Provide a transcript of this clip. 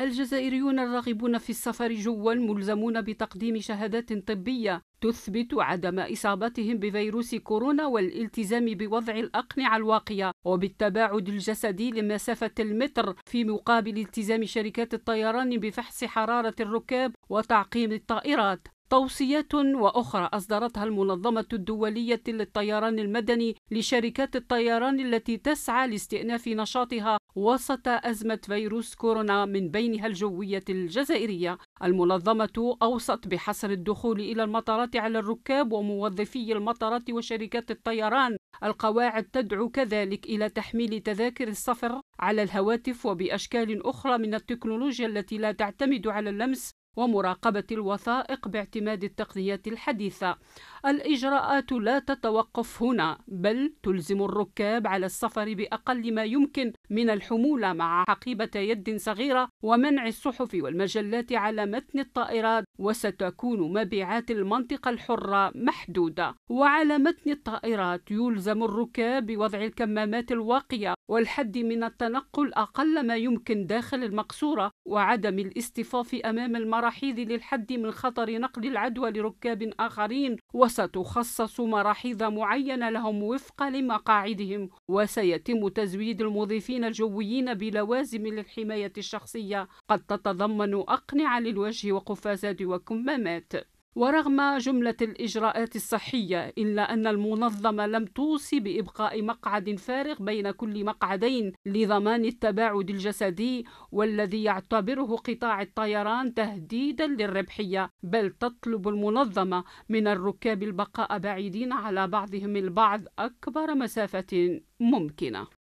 الجزائريون الراغبون في السفر جوا ملزمون بتقديم شهادات طبية تثبت عدم إصابتهم بفيروس كورونا والالتزام بوضع الأقنعة الواقية وبالتباعد الجسدي لمسافة المتر في مقابل التزام شركات الطيران بفحص حرارة الركاب وتعقيم الطائرات توصيات واخرى اصدرتها المنظمه الدوليه للطيران المدني لشركات الطيران التي تسعى لاستئناف نشاطها وسط ازمه فيروس كورونا من بينها الجويه الجزائريه المنظمه اوصت بحصر الدخول الى المطارات على الركاب وموظفي المطارات وشركات الطيران القواعد تدعو كذلك الى تحميل تذاكر السفر على الهواتف وباشكال اخرى من التكنولوجيا التي لا تعتمد على اللمس ومراقبة الوثائق باعتماد التقنيات الحديثة. الإجراءات لا تتوقف هنا، بل تلزم الركاب على السفر بأقل ما يمكن من الحمولة مع حقيبة يد صغيرة ومنع الصحف والمجلات على متن الطائرات، وستكون مبيعات المنطقة الحرة محدودة. وعلى متن الطائرات يلزم الركاب بوضع الكمامات الواقية والحد من التنقل أقل ما يمكن داخل المقصورة وعدم الاصطفاف أمام المراحيض للحد من خطر نقل العدوى لركاب آخرين وستخصص مراحيض معينة لهم وفقا لمقاعدهم وسيتم تزويد المضيفين الجويين بلوازم للحماية الشخصية قد تتضمن أقنعة للوجه وقفازات وكمامات ورغم جملة الإجراءات الصحية إلا أن المنظمة لم توصي بإبقاء مقعد فارغ بين كل مقعدين لضمان التباعد الجسدي والذي يعتبره قطاع الطيران تهديدا للربحية بل تطلب المنظمة من الركاب البقاء بعيدين على بعضهم البعض أكبر مسافة ممكنة